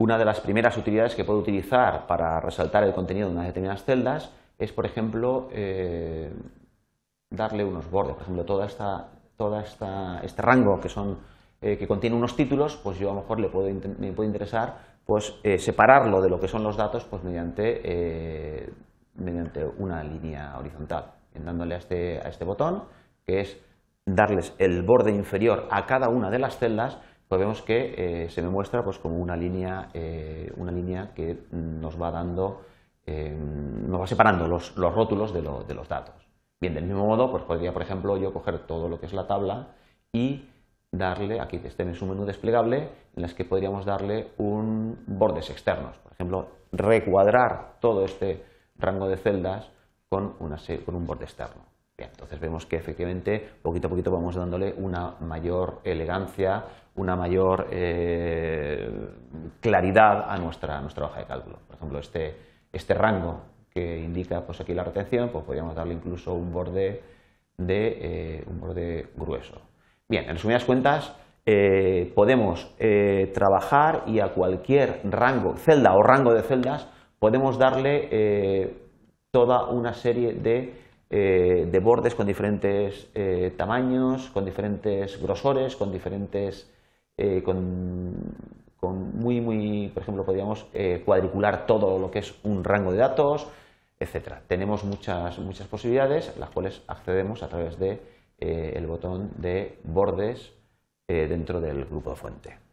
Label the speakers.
Speaker 1: Una de las primeras utilidades que puedo utilizar para resaltar el contenido de unas determinadas celdas es, por ejemplo, eh, darle unos bordes. Por ejemplo, todo esta, toda esta, este rango que, son, eh, que contiene unos títulos, pues yo a lo mejor le me puede interesar pues, eh, separarlo de lo que son los datos pues, mediante, una línea horizontal, dándole a este, a este botón, que es darles el borde inferior a cada una de las celdas pues vemos que eh, se me muestra pues como una línea, eh, una línea que nos va dando, em, nos va separando los, rótulos de, los datos. Bien, del mismo modo, pues podría, por ejemplo, yo coger todo lo que es la tabla y darle, aquí que este en un menú desplegable, en las que podríamos darle un bordes externos, por ejemplo, recuadrar todo este rango de celdas con, una, con un borde externo entonces vemos que efectivamente poquito a poquito vamos dándole una mayor elegancia, una mayor eh, claridad a nuestra, nuestra hoja de cálculo. Por ejemplo, este, este rango que indica pues, aquí la retención, pues podríamos darle incluso un borde, de, eh, un borde grueso. Bien, en resumidas cuentas, eh, podemos trabajar y a cualquier rango, celda o rango de celdas, podemos darle toda una serie de eh, de bordes con diferentes eh, tamaños, con diferentes grosores, con diferentes. Eh, con, muy, muy. por ejemplo, podríamos cuadricular todo lo que es un rango de datos, etcétera. Tenemos muchas, muchas posibilidades, las cuales accedemos a través del de, el botón de bordes dentro del grupo de fuente.